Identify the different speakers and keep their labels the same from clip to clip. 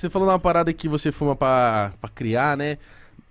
Speaker 1: Você falou uma parada que você fuma para criar, né?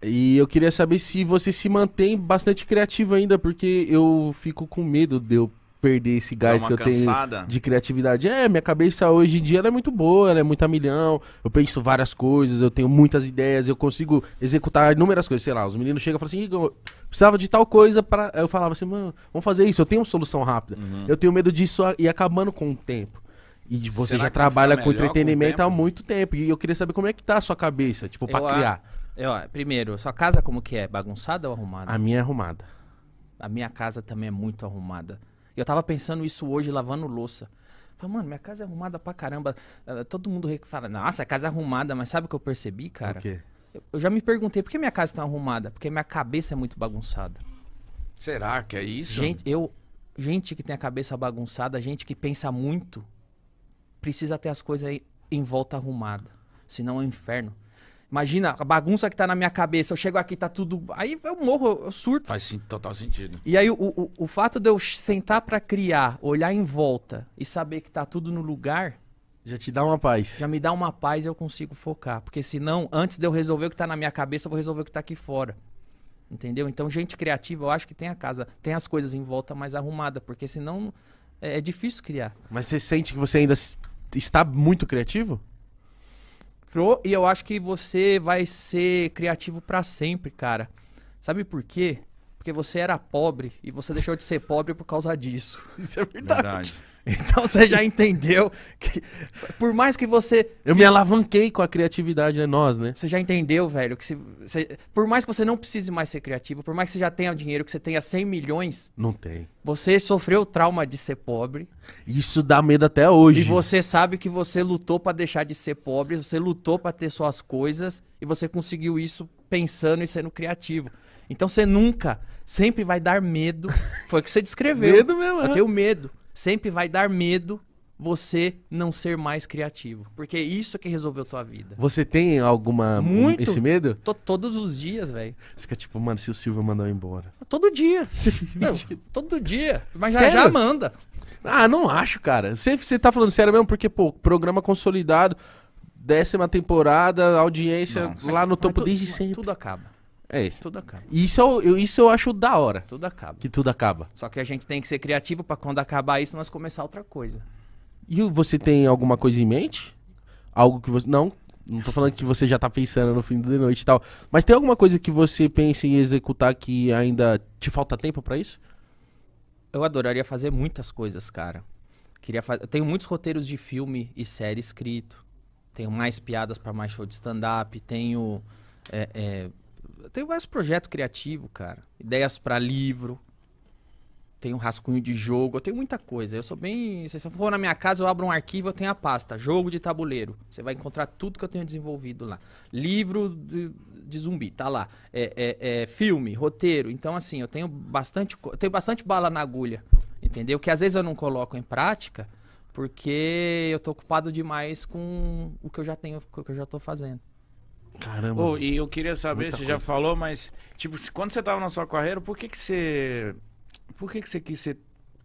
Speaker 1: E eu queria saber se você se mantém bastante criativo ainda, porque eu fico com medo de eu perder esse gás que eu cansada. tenho de criatividade. É, minha cabeça hoje em dia é muito boa, ela é muito a milhão. Eu penso várias coisas, eu tenho muitas ideias, eu consigo executar inúmeras coisas. Sei lá, os meninos chegam e falam assim, precisava de tal coisa para Eu falava assim, mano, vamos fazer isso, eu tenho uma solução rápida. Uhum. Eu tenho medo disso e acabando com o tempo. E você Será já trabalha com entretenimento com há muito tempo. E eu queria saber como é que tá a sua cabeça, tipo, pra eu, criar.
Speaker 2: Eu, primeiro, sua casa como que é? Bagunçada ou arrumada? A minha é arrumada. A minha casa também é muito arrumada. Eu tava pensando isso hoje, lavando louça. Falei, mano, minha casa é arrumada pra caramba. Todo mundo fala, nossa, a casa é arrumada, mas sabe o que eu percebi, cara? O quê? Eu já me perguntei por que minha casa tá arrumada? Porque minha cabeça é muito bagunçada.
Speaker 3: Será que é isso? Gente,
Speaker 2: eu, gente que tem a cabeça bagunçada, gente que pensa muito, precisa ter as coisas aí em volta arrumada. Senão é um inferno. Imagina a bagunça que tá na minha cabeça. Eu chego aqui, tá tudo. Aí eu morro, eu surto.
Speaker 3: Faz sim, total sentido.
Speaker 2: E aí o, o, o fato de eu sentar para criar, olhar em volta e saber que tá tudo no lugar. Já te dá uma paz. Já me dá uma paz e eu consigo focar. Porque senão, antes de eu resolver o que tá na minha cabeça, eu vou resolver o que tá aqui fora. Entendeu? Então, gente criativa, eu acho que tem a casa, tem as coisas em volta mais arrumada. Porque senão é, é difícil criar.
Speaker 1: Mas você sente que você ainda está muito criativo?
Speaker 2: e eu acho que você vai ser criativo para sempre, cara. Sabe por quê? Porque você era pobre e você deixou de ser pobre por causa disso. Isso é verdade. verdade. Então você já entendeu que, por mais que você. Eu me alavanquei com a criatividade, né? Nós, né? Você já entendeu, velho, que se, você, por mais que você não precise mais ser criativo, por mais que você já tenha dinheiro, que você tenha 100 milhões. Não tem. Você sofreu o trauma de ser pobre.
Speaker 1: Isso dá medo até hoje. E você
Speaker 2: sabe que você lutou para deixar de ser pobre, você lutou para ter suas coisas e você conseguiu isso pensando e sendo criativo. Então você nunca, sempre vai dar medo. Foi o que você descreveu. medo mesmo. Eu né? tenho medo sempre vai dar medo você não ser mais criativo. Porque é isso que resolveu tua vida.
Speaker 1: Você tem alguma. Muito. Esse medo? Tô, todos os dias, velho. Você fica tipo, mano, se o Silvio mandar eu embora. Todo dia. não, todo dia. Mas já já manda. Ah, não acho, cara. Você, você tá falando sério mesmo? Porque, pô, programa consolidado, décima temporada, audiência Nossa. lá no topo tu, desde sempre. Tudo acaba. É isso. Tudo acaba. Isso é eu, isso eu
Speaker 2: acho da hora. Tudo acaba.
Speaker 1: Que tudo acaba. Só
Speaker 2: que a gente tem que ser criativo para quando acabar isso, nós começar outra coisa.
Speaker 1: E você tem alguma coisa em mente? Algo que você. Não, não tô falando que você já tá pensando no fim da noite e tal. Mas tem alguma coisa que você pensa em executar que ainda te falta tempo para isso?
Speaker 2: Eu adoraria fazer muitas coisas, cara. Queria fazer. Eu tenho muitos roteiros de filme e série escrito. Tenho mais piadas para mais show de stand-up. Tenho. É, é, eu tenho vários projetos criativos, cara. Ideias para livro. Tenho um rascunho de jogo. Eu tenho muita coisa. Eu sou bem. Se você for na minha casa, eu abro um arquivo, eu tenho a pasta. Jogo de tabuleiro. Você vai encontrar tudo que eu tenho desenvolvido lá. Livro de, de zumbi, tá lá. É, é, é, filme, roteiro. Então, assim, eu tenho bastante. Eu tenho bastante bala na agulha. Entendeu? Que às vezes eu não coloco em prática porque eu tô ocupado demais com o que eu já tenho, o que eu já tô fazendo.
Speaker 3: Caramba. Oh, e eu queria saber, você coisa. já falou, mas, tipo, quando você tava na sua carreira, por que que você. Por que que você quis ser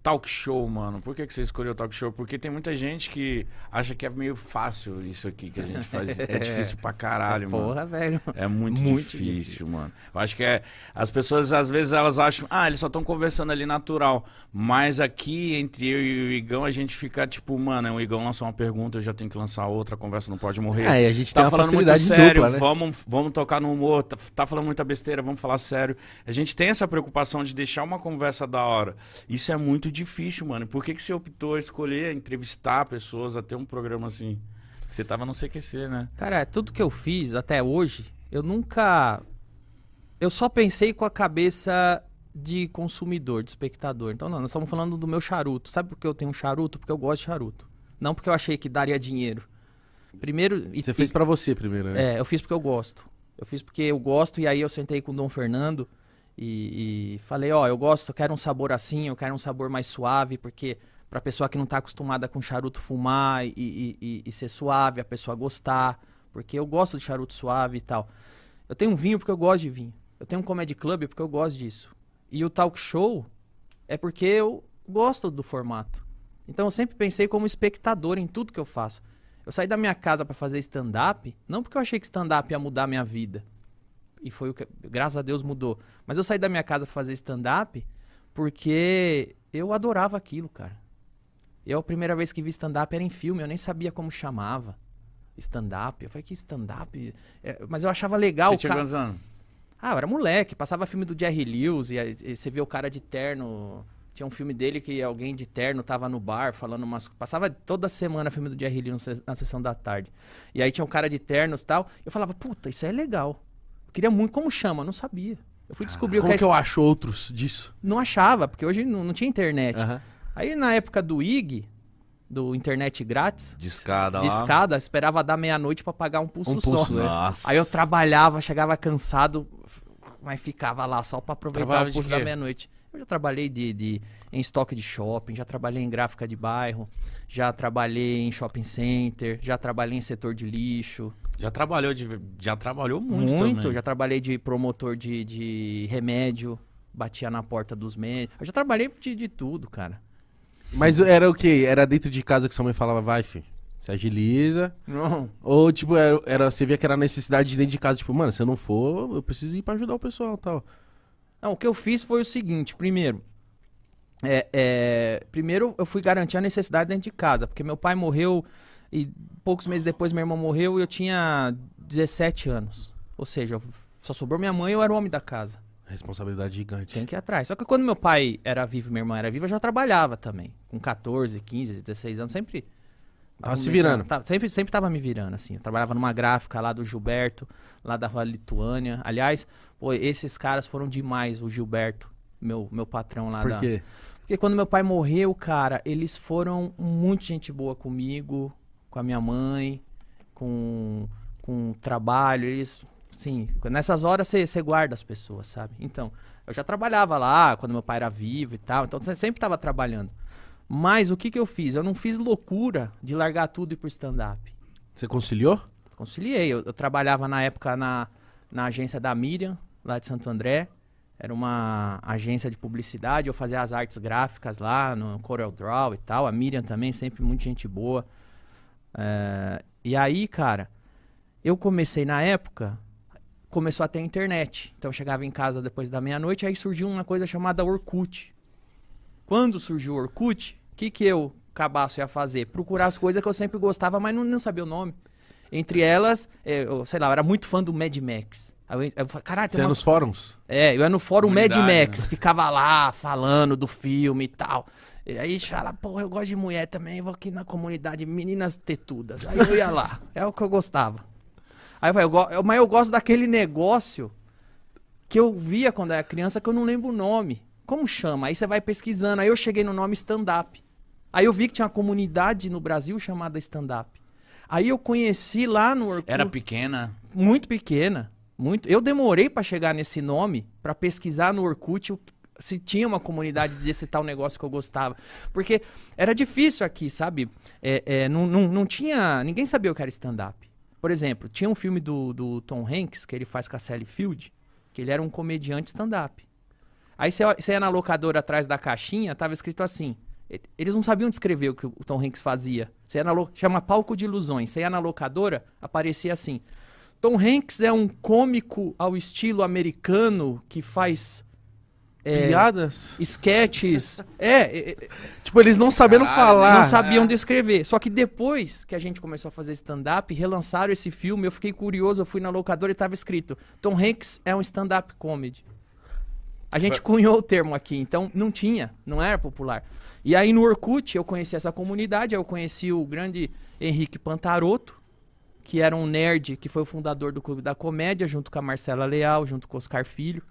Speaker 3: Talk show, mano. Por que, que você escolheu talk show? Porque tem muita gente que acha que é meio fácil isso aqui que a gente faz. é difícil pra caralho, Porra, mano. Porra, velho. É muito, muito difícil, difícil, mano. Eu acho que é. As pessoas, às vezes, elas acham. Ah, eles só estão conversando ali natural. Mas aqui, entre eu e o Igão, a gente fica tipo, mano, o Igão lançou uma pergunta, eu já tenho que lançar outra, a conversa não pode morrer. Ah, e a gente tá falando muito sério. Dupla, né? vamos, vamos tocar no humor. Tá, tá falando muita besteira, vamos falar sério. A gente tem essa preocupação de deixar uma conversa da hora. Isso é muito difícil, mano. Por que, que você optou a escolher entrevistar pessoas, até um programa assim? Você tava no CQC, né?
Speaker 2: Cara, é, tudo que eu fiz até hoje, eu nunca. Eu só pensei com a cabeça de consumidor, de espectador. Então, não, nós estamos falando do meu charuto. Sabe por que eu tenho um charuto? Porque eu gosto de charuto. Não porque eu achei que daria dinheiro. Primeiro.
Speaker 1: E, você fez para você primeiro, né?
Speaker 2: É, eu fiz porque eu gosto. Eu fiz porque eu gosto e aí eu sentei com o Dom Fernando e, e falei, ó, oh, eu gosto, eu quero um sabor assim, eu quero um sabor mais suave, porque para pessoa que não está acostumada com charuto fumar e, e, e, ser suave, a pessoa gostar, porque eu gosto de charuto suave e tal. Eu tenho um vinho porque eu gosto de vinho. Eu tenho um comedy club porque eu gosto disso. E o talk show é porque eu gosto do formato. Então eu sempre pensei como espectador em tudo que eu faço. Eu saí da minha casa para fazer stand up, não porque eu achei que stand up ia mudar a minha vida e foi o que, graças a Deus, mudou. Mas eu saí da minha casa pra fazer stand-up porque eu adorava aquilo, cara. Eu, a primeira vez que vi stand-up era em filme, eu nem sabia como chamava. Stand-up. Eu falei, que stand-up? É, mas eu achava legal. Você tinha ca... Ah, eu era moleque. Passava filme do Jerry Lewis e, e você via o cara de terno. Tinha um filme dele que alguém de terno tava no bar falando umas. Passava toda semana filme do Jerry Lewis na sessão da tarde. E aí tinha um cara de ternos e tal. Eu falava, puta, isso é legal. Queria muito. Como chama? Não sabia. Eu fui descobrir ah, o que Como que é eu est... acho outros disso? Não achava, porque hoje não, não tinha internet. Uhum. Aí na época do IG, do internet grátis.
Speaker 3: De escada, De escada,
Speaker 2: esperava dar meia-noite para pagar um pulso, um pulso só. Né? Nossa. Aí eu trabalhava, chegava cansado, mas ficava lá só para aproveitar trabalhava o pulso da meia-noite. Eu já trabalhei de, de, em estoque de shopping, já trabalhei em gráfica de bairro, já trabalhei em shopping center, já trabalhei em setor de lixo.
Speaker 3: Já trabalhou de, já trabalhou
Speaker 2: muito. Muito, também. já trabalhei de promotor de, de remédio,
Speaker 1: batia na porta dos médicos.
Speaker 2: Eu já trabalhei de, de tudo,
Speaker 1: cara. Mas era o quê? Era dentro de casa que sua mãe falava, vai, filho. Se agiliza. Não. Ou, tipo, era, era, você via que era necessidade de dentro de casa. Tipo, mano, se eu não for, eu preciso ir pra ajudar o pessoal tal.
Speaker 2: Não, o que eu fiz foi o seguinte: primeiro, é, é, primeiro eu fui garantir a necessidade dentro de casa, porque meu pai morreu e poucos meses depois minha irmã morreu e eu tinha 17 anos. Ou seja, só sobrou minha mãe e eu era o homem da casa. Responsabilidade gigante. Tem que ir atrás. Só que quando meu pai era vivo e minha irmã era viva, eu já trabalhava também. Com 14, 15, 16 anos, sempre
Speaker 1: Tava se virando.
Speaker 2: Tava, sempre, sempre tava me virando, assim. Eu trabalhava numa gráfica lá do Gilberto, lá da Rua Lituânia. Aliás, pô, esses caras foram demais, o Gilberto, meu, meu patrão lá Por da. Quê? Porque quando meu pai morreu, cara, eles foram muito gente boa comigo, com a minha mãe, com, com o trabalho. Eles, sim, nessas horas você guarda as pessoas, sabe? Então, eu já trabalhava lá quando meu pai era vivo e tal. Então, sempre tava trabalhando. Mas o que, que eu fiz? Eu não fiz loucura de largar tudo e ir pro stand-up. Você conciliou? Conciliei. Eu, eu, trabalhava na época na, na agência da Miriam, lá de Santo André. Era uma agência de publicidade, eu fazia as artes gráficas lá no Corel Draw e tal. A Miriam também, sempre muita gente boa. É, e aí, cara, eu comecei na época, começou a ter internet. Então eu chegava em casa depois da meia-noite, aí surgiu uma coisa chamada Orkut. Quando surgiu o Orkut, o que, que eu, cabaço, ia fazer? Procurar as coisas que eu sempre gostava, mas não, não sabia o nome. Entre elas, é, eu, sei lá, eu era muito fã do Mad Max. Aí eu, eu, caralho, Você uma... é nos fóruns? É, eu era no fórum Comunidade, Mad Max, né? ficava lá falando do filme e tal. E aí fala, pô, eu gosto de mulher também, vou aqui na comunidade Meninas Tetudas. Aí eu ia lá, é o que eu gostava. Aí eu, falei, eu, mas eu gosto daquele negócio que eu via quando era criança que eu não lembro o nome. Como chama? Aí você vai pesquisando. Aí eu cheguei no nome stand-up. Aí eu vi que tinha uma comunidade no Brasil chamada stand-up. Aí eu conheci lá no Orkut. Era
Speaker 3: pequena?
Speaker 2: Muito pequena. Muito. Eu demorei para chegar nesse nome, para pesquisar no Orkut o se tinha uma comunidade desse tal negócio que eu gostava. Porque era difícil aqui, sabe? É, é, não, não, não tinha. Ninguém sabia o que era stand-up. Por exemplo, tinha um filme do, do Tom Hanks que ele faz com a Sally Field, que ele era um comediante stand-up. Aí você ia na locadora atrás da caixinha, tava escrito assim. Eles não sabiam descrever o que o Tom Hanks fazia. Você ia na lo... Chama palco de ilusões. Você ia na locadora, aparecia assim. Tom Hanks é um cômico ao estilo americano que faz. É, Piadas? Esquetes. é, é, Tipo, eles não sabendo Caralho, falar. Não sabiam é. descrever. Só que depois que a gente começou a fazer stand-up, relançaram esse filme, eu fiquei curioso, eu fui na locadora e tava escrito: Tom Hanks é um stand-up comedy. A gente cunhou o termo aqui, então não tinha, não era popular. E aí no Orkut eu conheci essa comunidade, eu conheci o grande Henrique Pantaroto, que era um nerd, que foi o fundador do Clube da Comédia, junto com a Marcela Leal, junto com o Oscar Filho.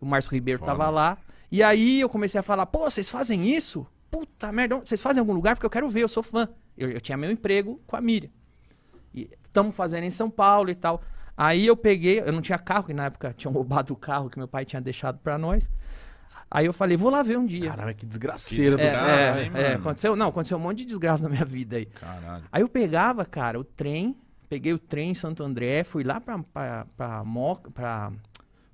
Speaker 2: O Márcio Ribeiro Foda. tava lá. E aí eu comecei a falar, pô, vocês fazem isso? Puta merda, vocês fazem em algum lugar? Porque eu quero ver, eu sou fã. Eu, eu tinha meu emprego com a Miriam. Estamos fazendo em São Paulo e tal. Aí eu peguei, eu não tinha carro, que na época tinham roubado o carro que meu pai tinha deixado para nós. Aí eu falei, vou lá ver um dia. Caramba, que desgraceira. Que desgraça, é, é hein, é, mano? é, aconteceu, não, aconteceu um monte de desgraça na minha vida aí. Caralho. Aí eu pegava, cara, o trem, peguei o trem em Santo André, fui lá pra, pra, pra, pra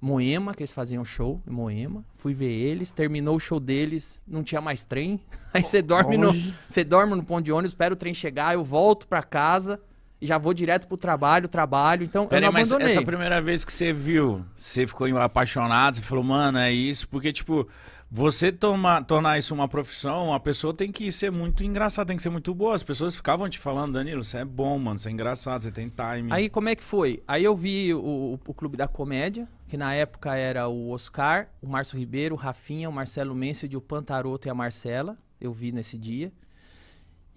Speaker 2: Moema, que eles faziam show em Moema. Fui ver eles, terminou o show deles, não tinha mais trem. Aí você dorme, no, você dorme no ponto de ônibus, espera o trem chegar, eu volto pra casa já vou direto pro trabalho, trabalho. Então, Pera eu não abandonei. Mas essa
Speaker 3: primeira vez que você viu, você ficou apaixonado, você falou, mano, é isso, porque, tipo, você toma, tornar isso uma profissão, a pessoa tem que ser muito engraçada, tem que ser muito boa. As pessoas ficavam te falando, Danilo, você é bom, mano, você é engraçado, você tem time.
Speaker 2: Aí como é que foi? Aí eu vi o, o Clube da Comédia, que na época era o Oscar, o Márcio Ribeiro, o Rafinha, o Marcelo Mencio, o Pantaroto e a Marcela. Eu vi nesse dia.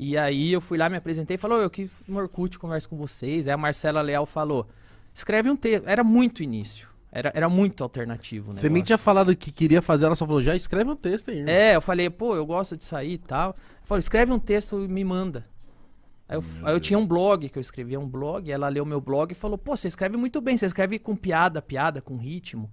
Speaker 2: E aí eu fui lá, me apresentei e falou, eu que no Orkut converso com vocês. Aí a Marcela Leal falou, escreve um texto. Era muito início. Era, era muito alternativo, né? Você nem tinha
Speaker 1: falado que queria fazer, ela só falou, já escreve um texto aí.
Speaker 2: Irmão. É, eu falei, pô, eu gosto disso aí e tal. Falou, escreve um texto e me manda. Aí eu, aí eu, tinha um blog que eu escrevia um blog, ela leu meu blog e falou, pô, você escreve muito bem, você escreve com piada, piada, com ritmo.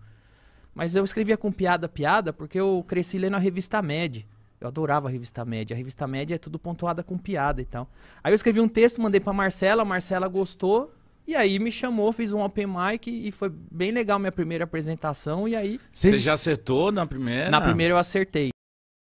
Speaker 2: Mas eu escrevia com piada, piada, porque eu cresci lendo a revista Med. Eu adorava a revista média. A revista média é tudo pontuada com piada e tal. Aí eu escrevi um texto, mandei pra Marcela, a Marcela gostou. E aí me chamou, fiz um open mic e foi bem legal minha primeira apresentação. E aí. Você já
Speaker 3: acertou na
Speaker 2: primeira? Na primeira eu acertei.